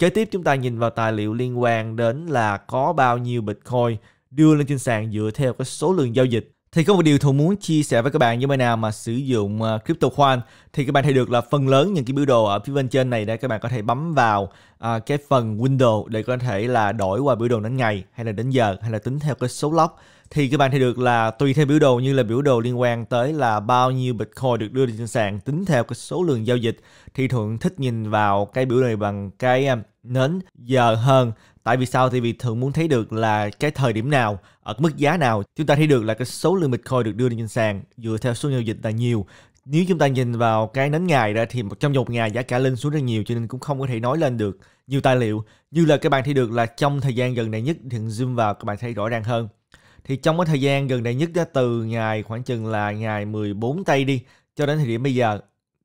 Kế tiếp chúng ta nhìn vào tài liệu liên quan đến là có bao nhiêu Bitcoin đưa lên trên sàn dựa theo cái số lượng giao dịch. Thì có một điều Thù muốn chia sẻ với các bạn như bạn nào mà sử dụng ờ, crypto khoan thì các bạn thấy được là phần lớn những cái biểu đồ ở phía bên trên này đây các bạn có thể bấm vào à, cái phần window để có thể là đổi qua biểu đồ đến ngày hay là đến giờ hay là tính theo cái số lóc thì các bạn thấy được là tùy theo biểu đồ như là biểu đồ liên quan tới là bao nhiêu Bitcoin được đưa lên trên sàn tính theo cái số lượng giao dịch thì Thuận thích nhìn vào cái biểu đồ này bằng cái ờ, nến giờ hơn tại vì sao thì vì thường muốn thấy được là cái thời điểm nào ở mức giá nào chúng ta thấy được là cái số lượng bitcoin được đưa lên trên sàn dựa theo số giao dịch là nhiều nếu chúng ta nhìn vào cái nến ngày ra thì trong một ngày giá cả lên xuống rất nhiều cho nên cũng không có thể nói lên được nhiều tài liệu như là các bạn thấy được là trong thời gian gần đây nhất thì zoom vào các bạn thấy rõ ràng hơn thì trong cái thời gian gần đây nhất đó, từ ngày khoảng chừng là ngày 14 tây đi cho đến thời điểm bây giờ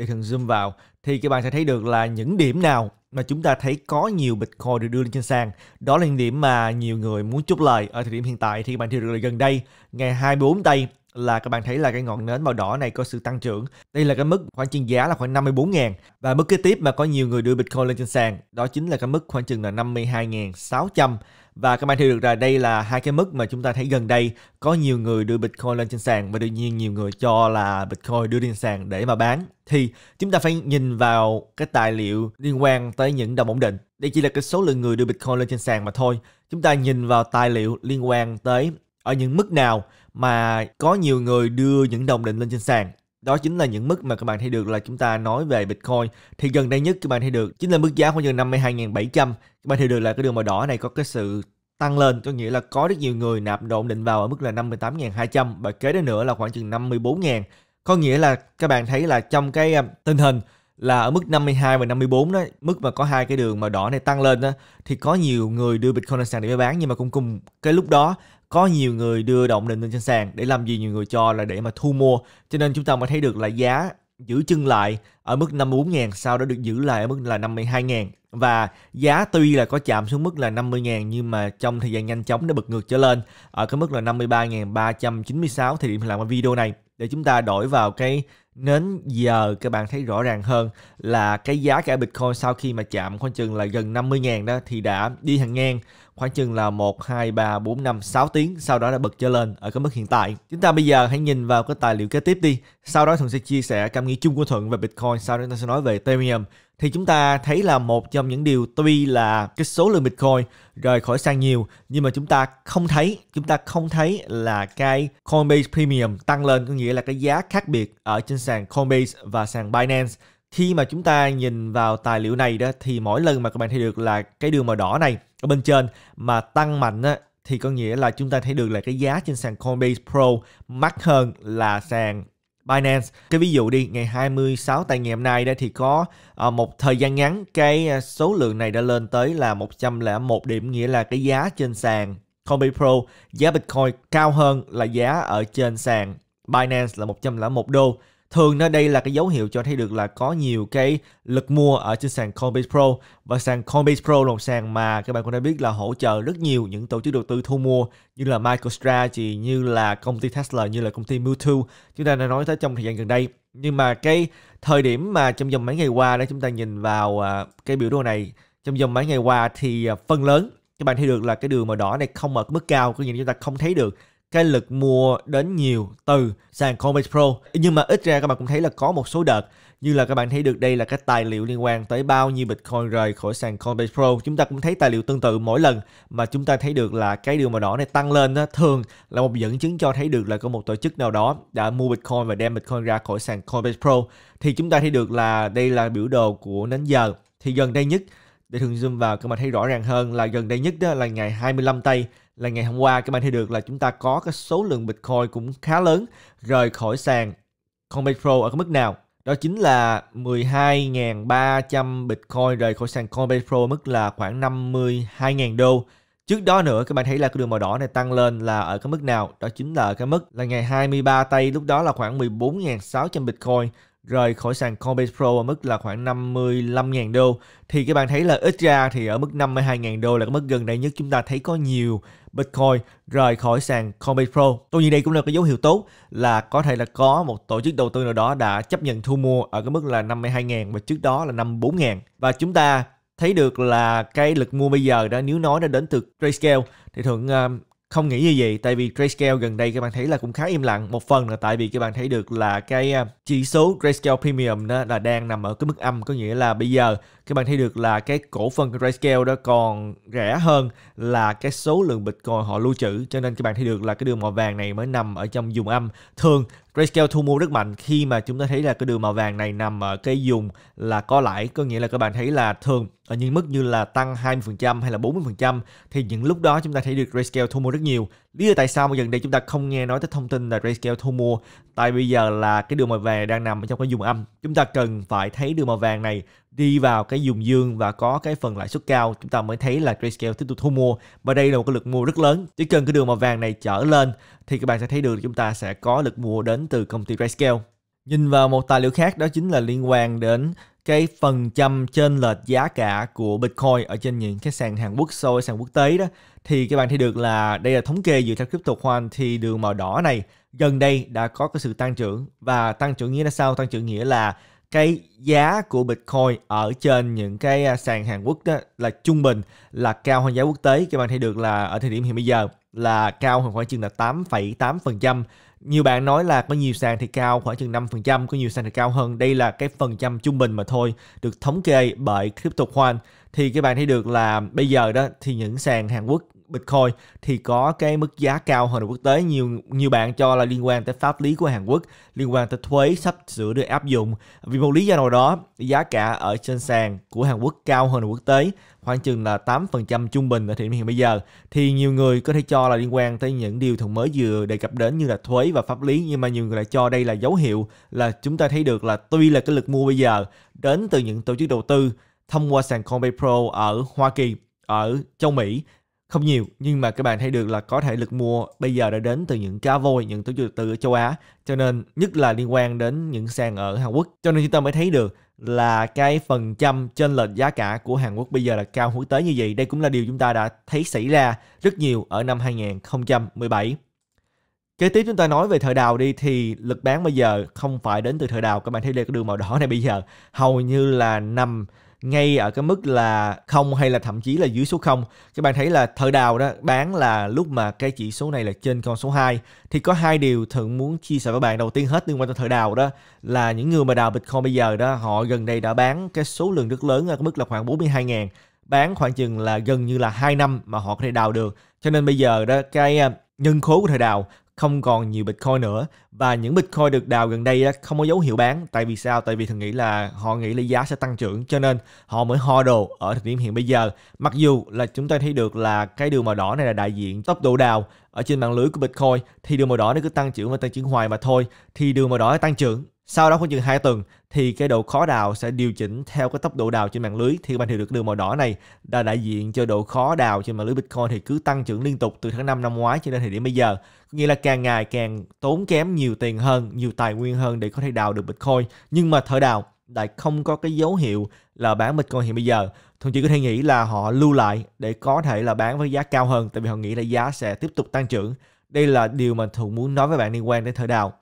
để thần zoom vào thì các bạn sẽ thấy được là những điểm nào mà chúng ta thấy có nhiều Bitcoin được đưa lên trên sàn. Đó là những điểm mà nhiều người muốn chốt lời ở thời điểm hiện tại thì các bạn thấy được là gần đây ngày 24 tây là các bạn thấy là cái ngọn nến màu đỏ này có sự tăng trưởng. Đây là cái mức khoảng trên giá là khoảng 54 ngàn và mức kế tiếp mà có nhiều người đưa Bitcoin lên trên sàn đó chính là cái mức khoảng chừng là 52.600 và các bạn thấy được là đây là hai cái mức mà chúng ta thấy gần đây có nhiều người đưa Bitcoin lên trên sàn và đương nhiên nhiều người cho là Bitcoin đưa lên sàn để mà bán. Thì chúng ta phải nhìn vào cái tài liệu liên quan tới những đồng ổn định. Đây chỉ là cái số lượng người đưa Bitcoin lên trên sàn mà thôi. Chúng ta nhìn vào tài liệu liên quan tới ở những mức nào mà có nhiều người đưa những đồng định lên trên sàn đó chính là những mức mà các bạn thấy được là chúng ta nói về Bitcoin thì gần đây nhất các bạn thấy được chính là mức giá khoảng chừng 52.700 các bạn thấy được là cái đường màu đỏ này có cái sự tăng lên có nghĩa là có rất nhiều người nạp độ định vào ở mức là 58.200 và kế đến nữa là khoảng chừng 54.000 có nghĩa là các bạn thấy là trong cái à, tình hình là ở mức 52 và 54 đó, mức mà có hai cái đường mà đỏ này tăng lên đó, thì có nhiều người đưa Bitcoin lên sàn để bán nhưng mà cũng cùng cái lúc đó có nhiều người đưa động định lên trên sàn để làm gì nhiều người cho là để mà thu mua cho nên chúng ta mới thấy được là giá giữ chân lại ở mức 54.000 sau đó được giữ lại ở mức là 52.000 và giá tuy là có chạm xuống mức là 50.000 nhưng mà trong thời gian nhanh chóng đã bật ngược trở lên ở cái mức là 53.396 thời điểm làm video này để chúng ta đổi vào cái Đến giờ các bạn thấy rõ ràng hơn là cái giá cả Bitcoin sau khi mà chạm khoảng chừng là gần 50 ngàn đó thì đã đi hàng ngang khoảng chừng là 1, 2, 3, 4, 5, 6 tiếng sau đó đã bật trở lên ở cái mức hiện tại. Chúng ta bây giờ hãy nhìn vào cái tài liệu kế tiếp đi. Sau đó Thuận sẽ chia sẻ cảm nghĩ chung của Thuận về Bitcoin, sau đó chúng ta sẽ nói về Ethereum thì chúng ta thấy là một trong những điều tuy là cái số lượng Bitcoin rời khỏi sàn nhiều nhưng mà chúng ta không thấy chúng ta không thấy là cái Coinbase Premium tăng lên có nghĩa là cái giá khác biệt ở trên sàn Coinbase và sàn Binance khi mà chúng ta nhìn vào tài liệu này đó thì mỗi lần mà các bạn thấy được là cái đường màu đỏ này ở bên trên mà tăng mạnh á, thì có nghĩa là chúng ta thấy được là cái giá trên sàn Coinbase Pro mắc hơn là sàn Binance. Cái ví dụ đi, ngày 26 tại ngày hôm nay đó thì có uh, một thời gian ngắn cái ờ, số lượng này đã lên tới là 101 điểm nghĩa là cái giá trên sàn Combi Pro giá Bitcoin cao hơn là giá ở trên sàn Binance là 101 đô. Thường nơi đây là cái dấu hiệu cho thấy được là có nhiều cái lực mua ở trên sàn Coinbase Pro và sàn Coinbase Pro là một sàn mà các bạn cũng đã biết là hỗ trợ rất nhiều những tổ chức đầu tư thu mua như là MicroStrategy, như là công ty Tesla, như là công ty Mutu. Chúng ta đã nói tới trong thời gian gần đây. Nhưng mà cái thời điểm mà trong vòng mấy ngày qua đó chúng ta nhìn vào à, cái biểu đồ này trong vòng mấy ngày qua thì à, phần lớn các bạn thấy được là cái đường màu đỏ này không ở mức cao có nghĩa chúng ta không thấy được cái lực mua đến nhiều từ sàn Coinbase Pro. Nhưng mà ít ra các bạn cũng thấy là có một số đợt như là các bạn thấy được đây là cái tài liệu liên quan tới bao nhiêu Bitcoin rời khỏi sàn Coinbase Pro. Chúng ta cũng thấy tài liệu tương tự mỗi lần mà chúng ta thấy được là cái đường màu đỏ này tăng lên đó thường là một dẫn chứng cho thấy được là có một tổ chức nào đó đã mua Bitcoin và đem Bitcoin ra khỏi sàn Coinbase Pro. Thì chúng ta thấy được là đây là biểu đồ của nến giờ. Thì gần đây nhất để thường zoom vào các bạn thấy rõ ràng hơn là gần đây nhất đó là ngày 25 tây là ngày hôm qua các bạn thấy được là chúng ta có cái số lượng Bitcoin cũng khá lớn rời khỏi sàn Coinbase Pro ở cái mức nào. Đó chính là 12.300 Bitcoin rời khỏi sàn Coinbase Pro mức là khoảng 52.000 đô. Trước đó nữa các bạn thấy là cái đường màu đỏ này tăng lên là ở cái mức nào? Đó chính là ở cái mức là ngày 23 tây lúc đó là khoảng 14.600 Bitcoin rời khỏi sàn Coinbase Pro ở mức là khoảng 55.000 đô thì các bạn thấy là ít ra thì ở mức 52.000 đô là cái mức gần đây nhất chúng ta thấy có nhiều Bitcoin rời khỏi sàn Coinbase Pro. Tuy nhiên đây cũng là cái dấu hiệu tốt là có thể là có một tổ chức đầu tư nào đó đã chấp nhận thu mua ở cái mức là 52.000 và trước đó là 54.000 và chúng ta thấy được là cái lực mua bây giờ đã nếu nói đã đến từ Grayscale thì thường um, không nghĩ như vậy tại vì Grayscale gần đây các bạn thấy là cũng khá im lặng một phần là tại vì các bạn thấy được là cái à, chỉ số Grayscale Premium đó là đang nằm ở cái mức âm có nghĩa là bây giờ các bạn thấy được là cái cổ phần của Grayscale đó còn rẻ hơn là cái số lượng bịch còn họ lưu trữ cho nên các bạn thấy được là cái đường màu vàng này mới nằm ở trong vùng âm thường Rescale thu mua rất mạnh khi mà chúng ta thấy là cái đường màu vàng này nằm ở cái vùng là có lãi có nghĩa là các bạn thấy là thường ở những mức như là tăng 20% hay là 40% thì những lúc đó chúng ta thấy được Rescale thu mua rất nhiều Lý do tại sao mà gần đây chúng ta không nghe nói tới thông tin là Grayscale thu mua Tại bây giờ là cái đường màu vàng đang nằm ở trong cái vùng âm Chúng ta cần phải thấy đường màu vàng này đi vào cái vùng dương và có cái phần lãi suất cao Chúng ta mới thấy là Grayscale tiếp tục thu mua Và đây là một cái lực mua rất lớn Chỉ cần cái đường màu vàng này trở lên Thì các bạn sẽ thấy được chúng ta sẽ có lực mua đến từ công ty Grayscale Nhìn vào một tài liệu khác đó chính là liên quan đến cái phần trăm trên lệch giá cả của Bitcoin ở trên những cái sàn Hàn Quốc so với sàn quốc tế đó thì các bạn thấy được là đây là thống kê dựa theo crypto hoàn thì đường màu đỏ này gần đây đã có cái sự tăng trưởng và tăng trưởng nghĩa là sao? Tăng trưởng nghĩa là cái giá của Bitcoin ở trên những cái à, sàn Hàn Quốc đó là trung bình là cao hơn giá quốc tế các bạn thấy được là ở thời điểm hiện bây giờ là cao hơn khoảng chừng là 8,8%. Nhiều bạn nói là có nhiều sàn thì cao khoảng chừng 5%, có nhiều sàn thì cao hơn. Đây là cái phần trăm trung bình mà thôi, được thống kê bởi CryptoQuant. Thì các bạn thấy được là bây giờ đó thì những sàn Hàn Quốc Bitcoin thì có cái mức giá cao hơn quốc tế nhiều nhiều bạn cho là liên quan tới pháp lý của Hàn Quốc liên quan tới thuế sắp sửa được áp dụng vì một lý do nào đó, giá cả ở trên sàn của Hàn Quốc cao hơn quốc tế, khoảng chừng là 8% trung bình ở thời điểm hiện bây giờ, thì nhiều người có thể cho là liên quan tới những điều thường mới vừa đề cập đến như là thuế và pháp lý, nhưng mà nhiều người lại cho đây là dấu hiệu là chúng ta thấy được là tuy là cái lực mua bây giờ đến từ những tổ chức đầu tư thông qua sàn CoinBase Pro ở Hoa Kỳ, ở châu Mỹ không nhiều nhưng mà các bạn thấy được là có thể lực mua bây giờ đã đến từ những cá voi những tổ chức từ châu Á cho nên nhất là liên quan đến những sàn ở Hàn Quốc cho nên chúng ta mới thấy được là cái phần trăm trên lệch giá cả của Hàn Quốc bây giờ là cao quốc tế như vậy đây cũng là điều chúng ta đã thấy xảy ra rất nhiều ở năm 2017 Kế tiếp chúng ta nói về thời đào đi thì lực bán bây giờ không phải đến từ thời đào. Các bạn thấy đây cái đường màu đỏ này bây giờ hầu như là nằm ngay ở cái mức là không hay là thậm chí là dưới số 0. Các bạn thấy là thợ đào đó bán là lúc mà cái chỉ số này là trên con số 2 thì có hai điều thường muốn chia sẻ với bạn. Đầu tiên hết liên quan tới thợ đào đó là những người mà đào Bitcoin bây giờ đó họ gần đây đã bán cái số lượng rất lớn ở cái mức là khoảng 42.000 bán khoảng chừng là gần như là 2 năm mà họ có thể đào được. Cho nên bây giờ đó cái à, nhân khố của thời đào không còn nhiều Bitcoin nữa và những Bitcoin được đào gần đây không có dấu hiệu bán tại vì sao? Tại vì thường nghĩ là họ nghĩ là giá sẽ tăng trưởng cho nên họ mới ho đồ ở thời điểm hiện bây giờ. Mặc dù là chúng ta thấy được là cái đường màu đỏ này là đại diện tốc độ đào ở trên mạng lưới của Bitcoin thì đường màu đỏ nó cứ tăng trưởng và tăng trưởng hoài mà thôi thì đường màu đỏ tăng trưởng sau đó khoảng chừng 2 tuần thì cái độ khó đào sẽ điều chỉnh theo cái tốc độ đào trên mạng lưới thì các bạn hiểu được đường màu đỏ này là đại diện cho độ khó đào trên mạng lưới Bitcoin thì cứ tăng trưởng liên tục từ tháng 5 năm ngoái cho đến thời điểm bây giờ. Có nghĩa là càng ngày càng tốn kém nhiều tiền hơn, nhiều tài nguyên hơn để có thể đào được Bitcoin. Nhưng mà thợ đào lại không có cái dấu hiệu là bán Bitcoin hiện bây giờ. Thậm chí có thể nghĩ là họ lưu lại để có thể là bán với giá cao hơn tại vì họ nghĩ là giá sẽ tiếp tục tăng trưởng. Đây là điều mà Thuận muốn nói với bạn liên quan đến thợ đào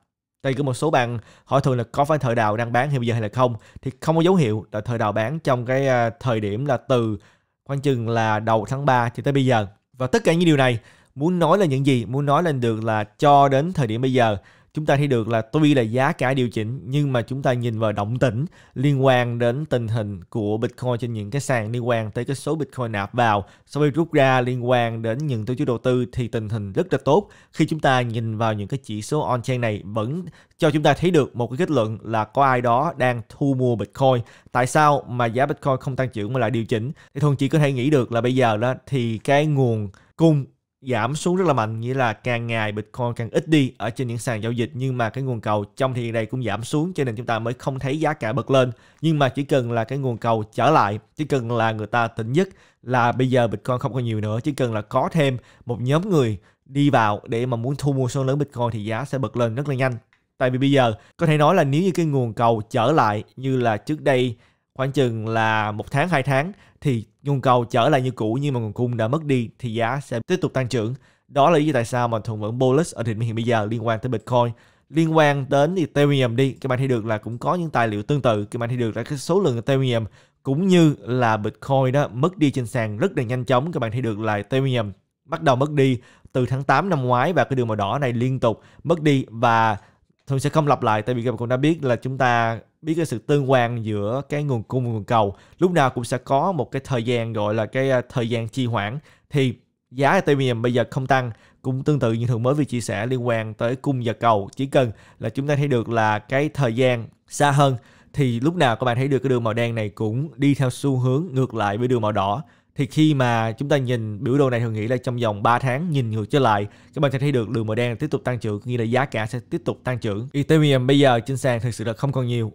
đây có một số bạn hỏi thường là có phải thợ đào đang bán hiện giờ hay là không thì không có dấu hiệu là thợ đào bán trong cái à, thời điểm là từ khoảng chừng là đầu tháng 3 cho tới bây giờ và tất cả những điều này muốn nói là những gì muốn nói lên được là cho đến thời điểm bây giờ chúng ta thấy được là tuy là giá cả điều chỉnh nhưng mà chúng ta nhìn vào động tĩnh liên quan đến tình hình của Bitcoin trên những cái sàn liên quan tới cái số Bitcoin nạp vào sau khi rút ra liên quan đến những tổ chức đầu tư thì tình hình rất là tốt khi chúng ta nhìn vào những cái chỉ số on-chain này vẫn cho chúng ta thấy được một cái kết luận là có ai đó đang thu mua Bitcoin. Tại sao mà giá Bitcoin không tăng trưởng mà lại điều chỉnh? Thì thường chỉ có thể nghĩ được là bây giờ đó thì cái nguồn cung giảm xuống rất là mạnh nghĩa là càng ngày Bitcoin càng ít đi ở trên những sàn giao dịch nhưng mà cái nguồn cầu trong thời gian này cũng giảm xuống cho nên chúng ta mới không thấy giá cả bật lên nhưng mà chỉ cần là cái nguồn cầu trở lại chỉ cần là người ta tỉnh nhất là bây giờ Bitcoin không còn nhiều nữa chỉ cần là có thêm một nhóm người đi vào để mà muốn thu mua số lớn Bitcoin thì giá sẽ bật lên rất là nhanh tại vì bây giờ có thể nói là nếu như cái nguồn cầu trở lại như là trước đây khoảng chừng là một tháng hai tháng thì nhu cầu trở lại như cũ nhưng mà nguồn cung đã mất đi thì giá sẽ tiếp tục tăng trưởng đó là lý do tại sao mà thuận vẫn bullish ở thị trường hiện bây giờ liên quan tới bitcoin liên quan đến Ethereum đi các bạn thấy được là cũng có những tài liệu tương tự các bạn thấy được là cái số lượng Ethereum cũng như là Bitcoin đó mất đi trên sàn rất là nhanh chóng các bạn thấy được là Ethereum bắt đầu mất đi từ tháng 8 năm ngoái và cái đường màu đỏ này liên tục mất đi và thường sẽ không lặp lại tại vì các bạn cũng đã biết là chúng ta biết cái sự tương quan giữa cái nguồn cung và nguồn cầu lúc nào cũng sẽ có một cái thời gian gọi là cái à, thời gian trì hoãn thì giá Ethereum bây giờ không tăng cũng tương tự như thường mới vì chia sẻ liên quan tới cung và cầu chỉ cần là chúng ta thấy được là cái thời gian xa hơn thì lúc nào các bạn thấy được cái đường màu đen này cũng đi theo xu hướng ngược lại với đường màu đỏ thì khi mà chúng ta nhìn biểu đồ này thường nghĩ là trong vòng 3 tháng nhìn ngược trở lại các bạn sẽ thấy được đường màu đen tiếp tục tăng trưởng nghĩa là giá cả sẽ tiếp tục tăng trưởng Ethereum bây giờ trên sàn thực sự là không còn nhiều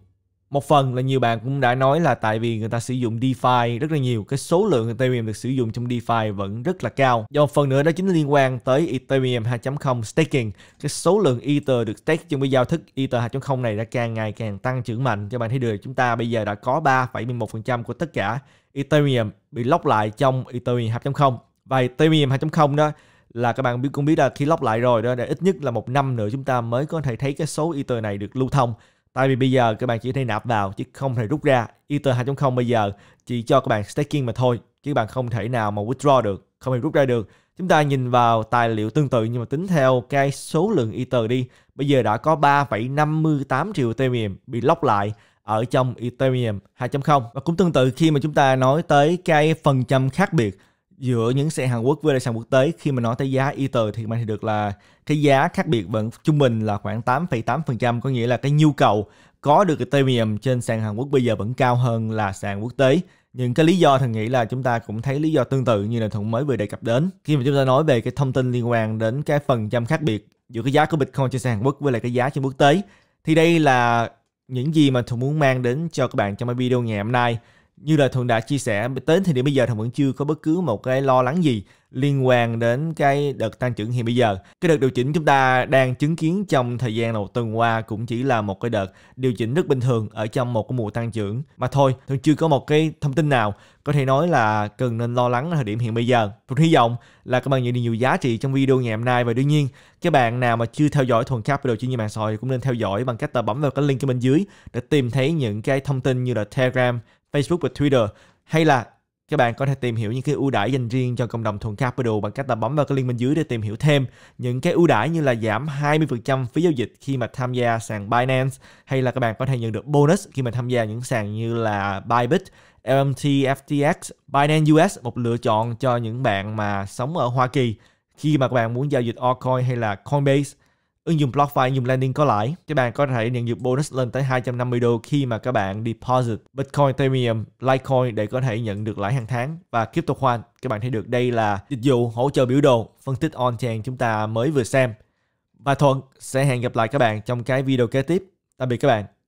một phần là nhiều bạn cũng đã nói là tại vì người ta sử dụng DeFi rất là nhiều, cái số lượng Ethereum được sử dụng trong DeFi vẫn rất là cao. Do một phần nữa đó chính là liên quan tới Ethereum 2.0 staking. Cái số lượng Ether được stake trong cái giao thức Ether 2.0 này đã càng ngày càng tăng trưởng mạnh. Cho bạn thấy được chúng ta bây giờ đã có 3,11% của tất cả Ethereum bị lock lại trong Ethereum 2.0. Và Ethereum 2.0 đó là các bạn biết cũng biết là khi lock lại rồi đó, để ít nhất là một năm nữa chúng ta mới có thể thấy cái số Ether này được lưu thông Tại vì bây giờ các bạn chỉ thể nạp vào chứ không thể rút ra. Ether 2.0 bây giờ chỉ cho các bạn staking mà thôi chứ các bạn không thể nào mà withdraw được, không thể rút ra được. Chúng ta nhìn vào tài liệu tương tự nhưng mà tính theo cái số lượng Ether đi. Bây giờ đã có 3,58 triệu Ethereum bị lock lại ở trong Ethereum 2.0. Và cũng tương tự khi mà chúng ta nói tới cái phần trăm khác biệt giữa những xe Hàn Quốc với lại sàn quốc tế khi mà nói tới giá Ether thì mình thì được là cái giá khác biệt vẫn trung bình là khoảng 8,8% có nghĩa là cái nhu cầu có được Ethereum trên sàn Hàn Quốc bây giờ vẫn cao hơn là sàn quốc tế những cái lý do thằng nghĩ là chúng ta cũng thấy lý do tương tự như là thuận mới vừa đề cập đến khi mà chúng ta nói về cái thông tin liên quan đến cái phần trăm khác biệt giữa cái giá của Bitcoin trên sàn Hàn Quốc với lại cái giá trên quốc tế thì đây là những gì mà thuận muốn mang đến cho các bạn trong cái video ngày hôm nay như là thuận đã chia sẻ đến thời điểm bây giờ thuận vẫn chưa có bất cứ một cái lo lắng gì liên quan đến cái đợt tăng trưởng hiện bây giờ cái đợt điều chỉnh chúng ta đang chứng kiến trong thời gian đầu tuần qua cũng chỉ là một cái đợt điều chỉnh rất bình thường ở trong một cái mùa tăng trưởng mà thôi thuận chưa có một cái thông tin nào có thể nói là cần nên lo lắng ở thời điểm hiện bây giờ thuận hy vọng là các bạn nhận được nhiều giá trị trong video ngày hôm nay và đương nhiên các bạn nào mà chưa theo dõi thuần capital chuyên như mạng xã hội cũng nên theo dõi bằng cách là bấm vào cái link ở bên dưới để tìm thấy những cái thông tin như là telegram Facebook và Twitter hay là các bạn có thể tìm hiểu những cái ưu đãi dành riêng cho cộng đồng thuần capital bằng cách là bấm vào cái link bên dưới để tìm hiểu thêm những cái ưu đãi như là giảm 20% phí giao dịch khi mà tham gia sàn Binance hay là các bạn có thể nhận được bonus khi mà tham gia những sàn như là Bybit, LMT, FTX, Binance US một lựa chọn cho những bạn mà sống ở Hoa Kỳ khi mà các bạn muốn giao dịch altcoin hay là Coinbase Ứng dụng BlockFi, ứng dụng Lending có lãi. Các bạn có thể nhận được bonus lên tới 250 đô khi mà các bạn deposit Bitcoin, Ethereum, Litecoin để có thể nhận được lãi hàng tháng. Và CryptoQuant, các bạn thấy được đây là dịch vụ hỗ trợ biểu đồ, phân tích on-chain chúng ta mới vừa xem. Và Thuận sẽ hẹn gặp lại các bạn trong cái video kế tiếp. Tạm biệt các bạn.